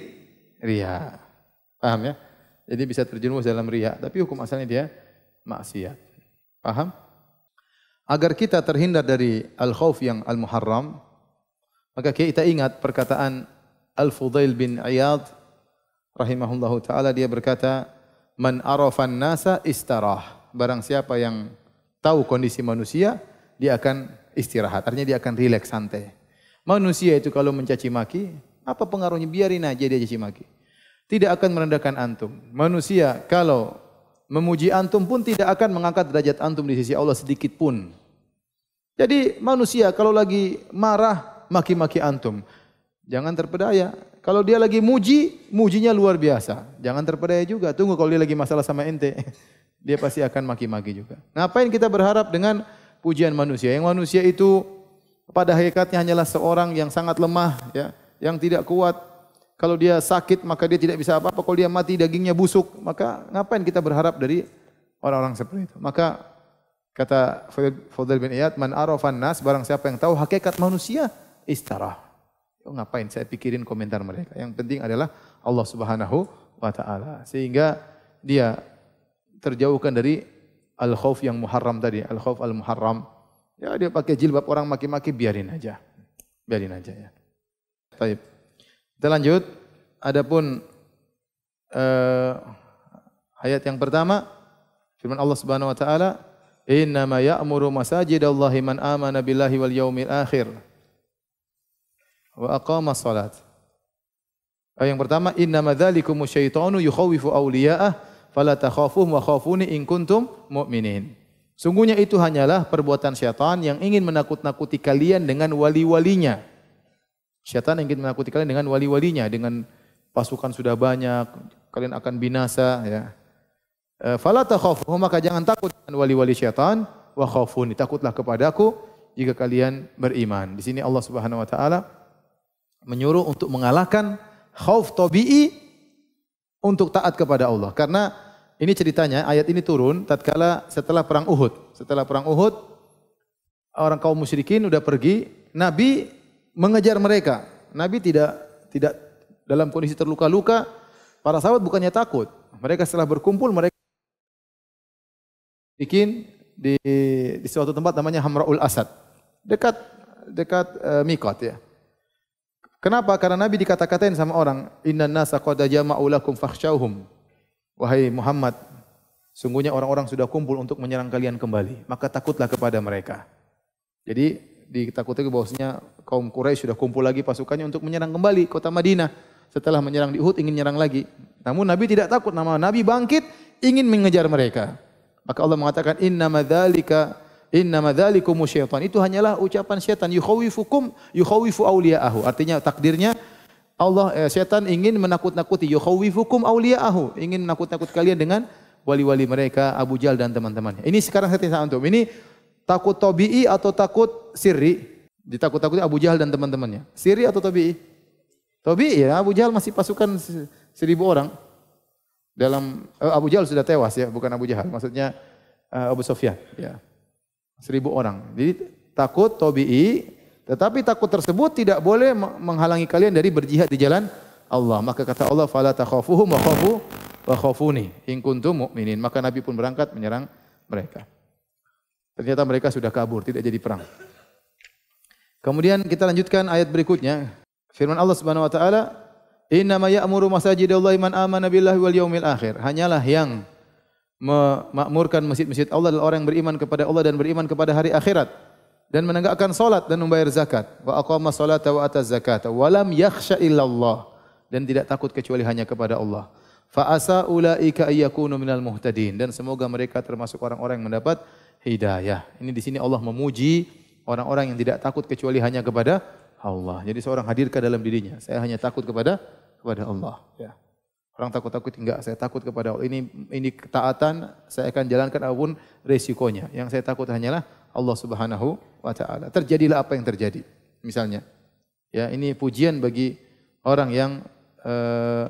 ria. Paham ya? Jadi bisa terjerumus dalam ria. Tapi hukum asalnya dia maksiat. Paham? Agar kita terhindar dari al-khawf yang al-muharram, maka kita ingat perkataan Al-Fudail bin Iyad rahimahullahu taala dia berkata, "Man arafan nasa istarah." Barang siapa yang tahu kondisi manusia, dia akan istirahat. Artinya dia akan rileks, santai. Manusia itu kalau mencaci maki, apa pengaruhnya? Biarin aja dia caci maki. Tidak akan merendahkan antum. Manusia kalau memuji antum pun tidak akan mengangkat derajat antum di sisi Allah sedikit pun. Jadi manusia kalau lagi marah maki-maki antum, jangan terpedaya. Kalau dia lagi muji, mujinya luar biasa. Jangan terpedaya juga. Tunggu kalau dia lagi masalah sama ente, dia pasti akan maki-maki juga. Ngapain kita berharap dengan pujian manusia. Yang manusia itu pada hakikatnya hanyalah seorang yang sangat lemah, ya, yang tidak kuat. Kalau dia sakit maka dia tidak bisa apa-apa. Kalau dia mati dagingnya busuk, maka ngapain kita berharap dari orang-orang seperti itu? Maka kata Fadl bin Iyad, man arafan nas, barang siapa yang tahu hakikat manusia, istarah. Oh, ngapain saya pikirin komentar mereka. Yang penting adalah Allah Subhanahu wa taala. Sehingga dia terjauhkan dari al khauf yang muharram tadi, al khauf al muharram. Ya dia pakai jilbab orang maki-maki biarin aja. Biarin aja ya. Baik. Kita lanjut. Adapun uh, ayat yang pertama firman Allah Subhanahu wa taala, "Inna ma ya'muru masajidallahi man amana billahi wal yaumil akhir wa aqama salat." Yang pertama, "Inna madzalikum syaitanu yukhawifu awliya'ah fala takhafuhum wa khafuni in kuntum mu'minin. Sungguhnya itu hanyalah perbuatan syaitan yang ingin menakut-nakuti kalian dengan wali-walinya. Syaitan ingin menakuti kalian dengan wali-walinya, dengan pasukan sudah banyak, kalian akan binasa ya. E, fala takhafuhum maka jangan takut dengan wali-wali syaitan wa khafuni takutlah kepadaku jika kalian beriman. Di sini Allah Subhanahu wa taala menyuruh untuk mengalahkan khauf tobi'i untuk taat kepada Allah karena ini ceritanya ayat ini turun tatkala setelah perang Uhud. Setelah perang Uhud orang kaum musyrikin sudah pergi, Nabi mengejar mereka. Nabi tidak tidak dalam kondisi terluka-luka, para sahabat bukannya takut. Mereka setelah berkumpul mereka bikin di, di suatu tempat namanya Hamraul Asad. Dekat dekat e, eh, Mikot ya. Kenapa? Karena Nabi dikata-katain sama orang, Inna nasa qad jama'u lakum fakhshawhum." Wahai Muhammad, sungguhnya orang-orang sudah kumpul untuk menyerang kalian kembali, maka takutlah kepada mereka. Jadi ditakuti bahwasanya kaum Quraisy sudah kumpul lagi pasukannya untuk menyerang kembali kota Madinah. Setelah menyerang di Uhud ingin menyerang lagi. Namun Nabi tidak takut, nama Nabi bangkit ingin mengejar mereka. Maka Allah mengatakan inna Madalika, inna madalikumu syaitan. Itu hanyalah ucapan syaitan yukhawifukum yukhawifu awliya'ahu. Artinya takdirnya Allah eh, setan ingin menakut-nakuti yukhawifukum auliya'ahu, ingin menakut-nakut kalian dengan wali-wali mereka Abu Jal dan teman-temannya. Ini sekarang saya tanya antum, ini takut tabii atau takut sirri? Ditakut-takuti Abu Jahal dan teman-temannya. Sirri atau Tobi'i? Tobi'i ya, Abu Jahal masih pasukan seribu orang. Dalam eh, Abu Jahal sudah tewas ya, bukan Abu Jahal, maksudnya eh, Abu Sofyan ya. Seribu orang. Jadi takut tabii tetapi takut tersebut tidak boleh menghalangi kalian dari berjihad di jalan Allah. Maka kata Allah, "Fala takhafuhum wa khafu wa khafuni in kuntum mu'minin." Maka Nabi pun berangkat menyerang mereka. Ternyata mereka sudah kabur, tidak jadi perang. Kemudian kita lanjutkan ayat berikutnya. Firman Allah Subhanahu wa taala, "Innama ya'muru masajidallahi man amana billahi wal yaumil akhir." Hanyalah yang memakmurkan masjid-masjid Allah adalah orang yang beriman kepada Allah dan beriman kepada hari akhirat dan menegakkan salat dan membayar zakat. Wa aqama salata wa ataz zakata wa lam illallah dan tidak takut kecuali hanya kepada Allah. Fa asa ulaika ayyakunu minal muhtadin dan semoga mereka termasuk orang-orang yang mendapat hidayah. Ini di sini Allah memuji orang-orang yang tidak takut kecuali hanya kepada Allah. Jadi seorang hadirkan dalam dirinya? Saya hanya takut kepada kepada Allah. Ya. Orang takut-takut enggak, saya takut kepada Allah. Ini ini ketaatan, saya akan jalankan apapun resikonya. Yang saya takut hanyalah Allah Subhanahu wa taala. Terjadilah apa yang terjadi. Misalnya, ya ini pujian bagi orang yang uh,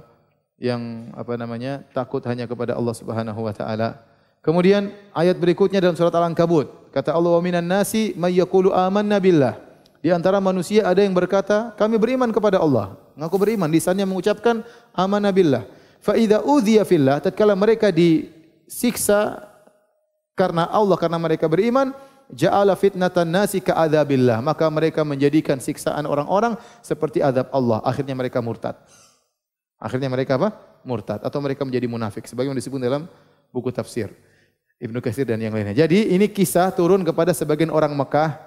yang apa namanya? takut hanya kepada Allah Subhanahu wa taala. Kemudian ayat berikutnya dalam surat Al-Ankabut, kata Allah wa minan nasi may yaqulu amanna billah. Di antara manusia ada yang berkata, kami beriman kepada Allah. Ngaku beriman, lisannya mengucapkan amanna billah. Fa idza udhiya fillah, tatkala mereka disiksa karena Allah, karena mereka beriman, ja'ala fitnatan nasi ka'adzabillah. Maka mereka menjadikan siksaan orang-orang seperti azab Allah. Akhirnya mereka murtad. Akhirnya mereka apa? Murtad. Atau mereka menjadi munafik. Sebagaimana disebut dalam buku tafsir. Ibnu Katsir dan yang lainnya. Jadi ini kisah turun kepada sebagian orang Mekah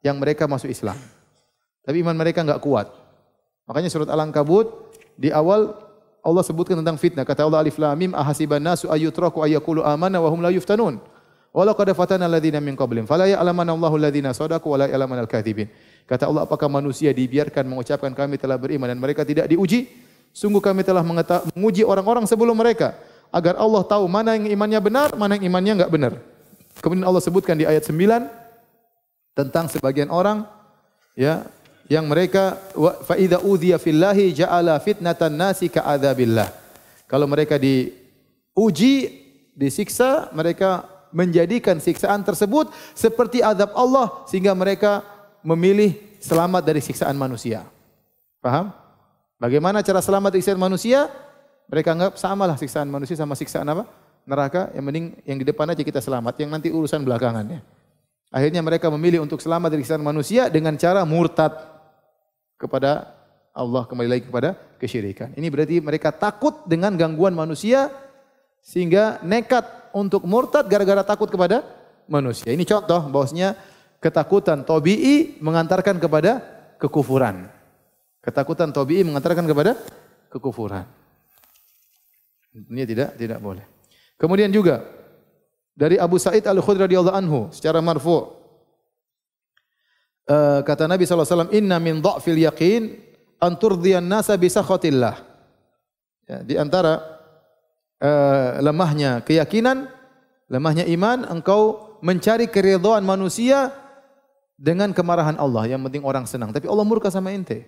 yang mereka masuk Islam. Tapi iman mereka enggak kuat. Makanya surat Al-Ankabut di awal Allah sebutkan tentang fitnah. Kata Allah Alif Lam Mim ahasiban nasu ayyutraku ayyakulu amana wa hum la yuftanun. Walau kada fatana alladziina min qablihim fala ya'lamanna Allahu alladziina sadaqu wa la ya'lamanna al-kadzibin. Kata Allah, apakah manusia dibiarkan mengucapkan kami telah beriman dan mereka tidak diuji? Sungguh kami telah menguji orang-orang sebelum mereka agar Allah tahu mana yang imannya benar, mana yang imannya enggak benar. Kemudian Allah sebutkan di ayat 9 tentang sebagian orang ya yang mereka fa idza udhiya fillahi ja'ala fitnatan nasi ka'adzabillah. Kalau mereka diuji, disiksa, mereka menjadikan siksaan tersebut seperti azab Allah sehingga mereka memilih selamat dari siksaan manusia. Paham? Bagaimana cara selamat dari siksaan manusia? Mereka anggap samalah siksaan manusia sama siksaan apa? Neraka. Yang mending yang di depan aja kita selamat, yang nanti urusan belakangannya. Akhirnya mereka memilih untuk selamat dari siksaan manusia dengan cara murtad kepada Allah kembali lagi kepada kesyirikan. Ini berarti mereka takut dengan gangguan manusia sehingga nekat untuk murtad gara-gara takut kepada manusia. Ini contoh bahwasanya ketakutan tobi'i mengantarkan kepada kekufuran. Ketakutan tobi'i mengantarkan kepada kekufuran. Ini tidak tidak boleh. Kemudian juga dari Abu Sa'id Al-Khudri radhiyallahu anhu secara marfu uh, kata Nabi saw. inna min dha'fil yaqin an nasa bi sakhatillah. Ya, di antara Eh, lemahnya keyakinan, lemahnya iman, engkau mencari keridhaan manusia dengan kemarahan Allah. Yang penting orang senang, tapi Allah murka sama ente.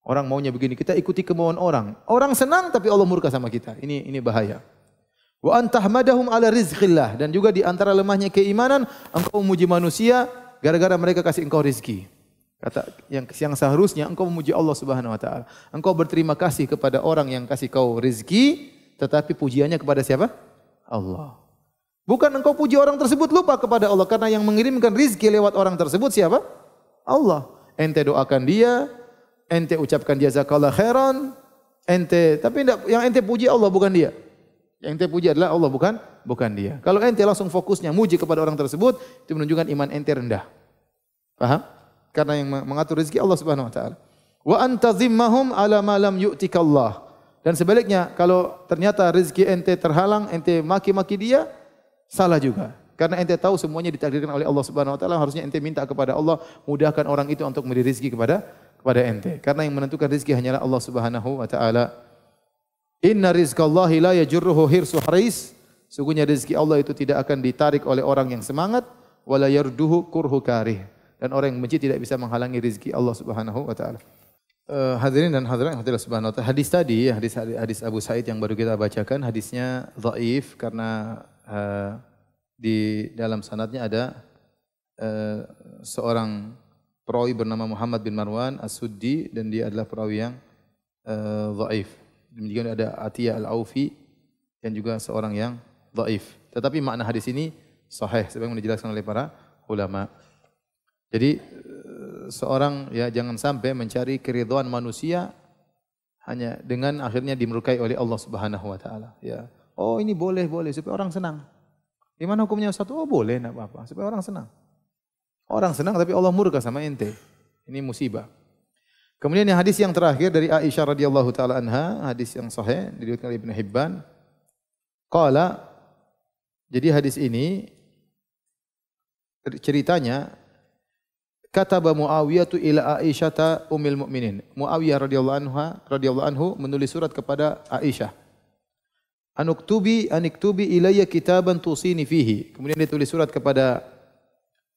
Orang maunya begini, kita ikuti kemauan orang. Orang senang tapi Allah murka sama kita. Ini ini bahaya. Wa antahmadahum ala rizqillah dan juga di antara lemahnya keimanan engkau memuji manusia gara-gara mereka kasih engkau rizki. Kata yang yang seharusnya engkau memuji Allah Subhanahu wa taala. Engkau berterima kasih kepada orang yang kasih kau rizki tetapi pujiannya kepada siapa? Allah. Bukan engkau puji orang tersebut lupa kepada Allah karena yang mengirimkan rizki lewat orang tersebut siapa? Allah. Ente doakan dia, ente ucapkan dia zakallah khairan, ente tapi enggak, yang ente puji Allah bukan dia. Yang ente puji adalah Allah bukan bukan dia. Kalau ente langsung fokusnya muji kepada orang tersebut itu menunjukkan iman ente rendah. Paham? Karena yang mengatur rizki Allah Subhanahu wa taala. Wa anta zimmahum ala ma lam Allah. Dan sebaliknya, kalau ternyata rezeki ente terhalang, ente maki-maki dia, salah juga. Karena ente tahu semuanya ditakdirkan oleh Allah Subhanahu wa taala, harusnya ente minta kepada Allah mudahkan orang itu untuk memberi rezeki kepada kepada ente. Karena yang menentukan rezeki hanyalah Allah Subhanahu wa taala. Inna rizqallahi la yajurruhu hirsu haris. Sungguhnya rezeki Allah itu tidak akan ditarik oleh orang yang semangat wala yarduhu kurhu karih. Dan orang yang benci tidak bisa menghalangi rezeki Allah Subhanahu wa taala. Uh, hadirin dan hadirat yang hadirat subhanahu wa ta'ala. Hadis tadi, hadis, hadis Abu Said yang baru kita bacakan, hadisnya dhaif karena uh, di dalam sanatnya ada uh, seorang perawi bernama Muhammad bin Marwan As-Suddi dan dia adalah perawi yang uh, dhaif. Demikian ada Atiyah Al-Aufi dan juga seorang yang dhaif. Tetapi makna hadis ini sahih sebagaimana dijelaskan oleh para ulama. Jadi seorang ya jangan sampai mencari keriduan manusia hanya dengan akhirnya dimurkai oleh Allah Subhanahu wa taala ya. Oh ini boleh boleh supaya orang senang. Di mana hukumnya satu Oh boleh enggak apa-apa supaya orang senang. Orang senang tapi Allah murka sama ente. Ini musibah. Kemudian yang hadis yang terakhir dari Aisyah radhiyallahu taala anha, hadis yang sahih diriwayatkan oleh Ibn Hibban. Qala jadi hadis ini ceritanya Kataba Muawiyah tu ila ta umil mukminin. Muawiyah radhiyallahu anhu radhiyallahu anhu menulis surat kepada Aisyah. Anuktubi aniktubi ilayya kitaban tusini fihi. Kemudian dia tulis surat kepada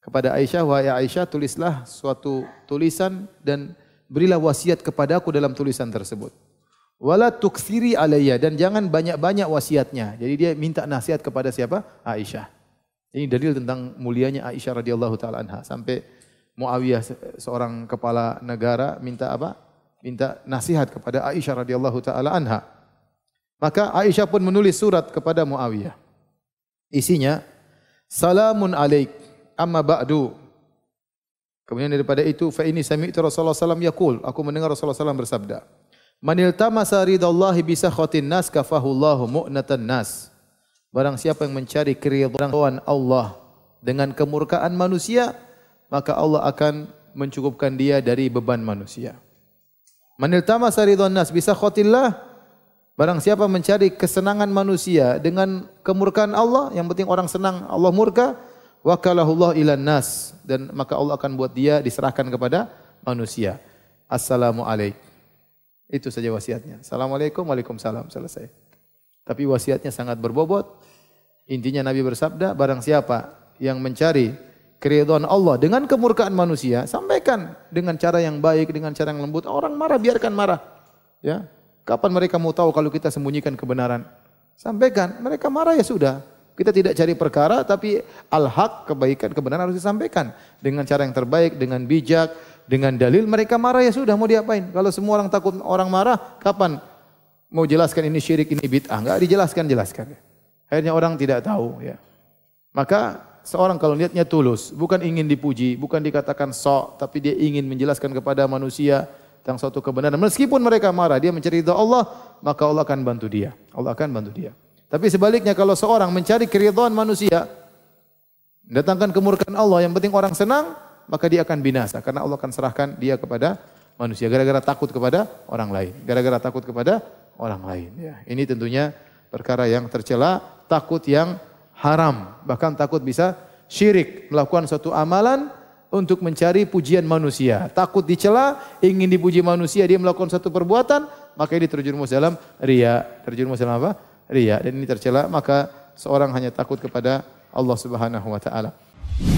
kepada Aisyah, wahai Aisyah tulislah suatu tulisan dan berilah wasiat kepadaku dalam tulisan tersebut. Wala tuksiri alayya dan jangan banyak-banyak wasiatnya. Jadi dia minta nasihat kepada siapa? Aisyah. Ini dalil tentang mulianya Aisyah radhiyallahu taala anha sampai Muawiyah seorang kepala negara minta apa? Minta nasihat kepada Aisyah radhiyallahu taala anha. Maka Aisyah pun menulis surat kepada Muawiyah. Isinya Salamun alaik amma ba'du. Kemudian daripada itu fa ini sami'tu Rasulullah sallallahu yaqul, aku mendengar Rasulullah sallallahu bersabda, "Manil tamasa ridallahi bisa khotin nas kafahu Allahu mu'natan nas." Barang siapa yang mencari keridhaan Allah dengan kemurkaan manusia, maka Allah akan mencukupkan dia dari beban manusia. tama saridon nas bisa khotillah Barang siapa mencari kesenangan manusia dengan kemurkaan Allah, yang penting orang senang Allah murka, wakalahullah ilan nas dan maka Allah akan buat dia diserahkan kepada manusia. Assalamualaikum. Itu saja wasiatnya. Assalamualaikum, waalaikumsalam, selesai. Tapi wasiatnya sangat berbobot. Intinya Nabi bersabda, barang siapa yang mencari keridhaan Allah dengan kemurkaan manusia, sampaikan dengan cara yang baik, dengan cara yang lembut. Orang marah biarkan marah. Ya. Kapan mereka mau tahu kalau kita sembunyikan kebenaran? Sampaikan. Mereka marah ya sudah. Kita tidak cari perkara tapi al-haq, kebaikan, kebenaran harus disampaikan dengan cara yang terbaik, dengan bijak, dengan dalil. Mereka marah ya sudah mau diapain? Kalau semua orang takut orang marah, kapan mau jelaskan ini syirik, ini bid'ah? Enggak dijelaskan, jelaskan. Akhirnya orang tidak tahu ya. Maka seorang kalau niatnya tulus, bukan ingin dipuji, bukan dikatakan sok, tapi dia ingin menjelaskan kepada manusia tentang suatu kebenaran. Meskipun mereka marah, dia mencari ridha Allah, maka Allah akan bantu dia. Allah akan bantu dia. Tapi sebaliknya kalau seorang mencari keridhaan manusia, mendatangkan kemurkaan Allah, yang penting orang senang, maka dia akan binasa karena Allah akan serahkan dia kepada manusia gara-gara takut kepada orang lain, gara-gara takut kepada orang lain ya. Ini tentunya perkara yang tercela, takut yang haram, bahkan takut bisa syirik, melakukan suatu amalan untuk mencari pujian manusia. Takut dicela, ingin dipuji manusia, dia melakukan suatu perbuatan, maka ini terjun dalam ria. terjun dalam apa? Ria. Dan ini tercela, maka seorang hanya takut kepada Allah Subhanahu wa taala.